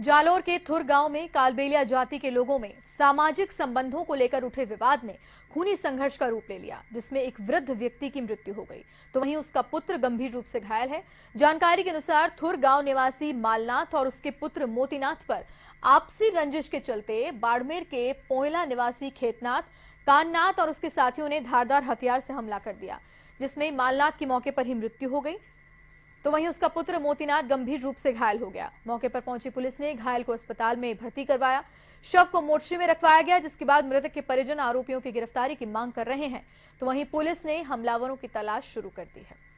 जालोर के थुर गांव में कालबेलिया जाति के लोगों में सामाजिक संबंधों को लेकर उठे विवाद ने खूनी संघर्ष का रूप ले लिया जिसमें एक वृद्ध व्यक्ति की मृत्यु हो गई तो वहीं उसका पुत्र गंभीर रूप से घायल है जानकारी के अनुसार थुर गांव निवासी मालनाथ और उसके पुत्र मोतीनाथ पर आपसी रंजिश के चलते बाड़मेर के पोयला निवासी खेतनाथ काननाथ और उसके साथियों ने धारदार हथियार से हमला कर दिया जिसमें मालनाथ की मौके पर ही मृत्यु हो गई तो वहीं उसका पुत्र मोतीनाथ गंभीर रूप से घायल हो गया मौके पर पहुंची पुलिस ने घायल को अस्पताल में भर्ती करवाया शव को मोर्चे में रखवाया गया जिसके बाद मृतक के परिजन आरोपियों की गिरफ्तारी की मांग कर रहे हैं तो वहीं पुलिस ने हमलावरों की तलाश शुरू कर दी है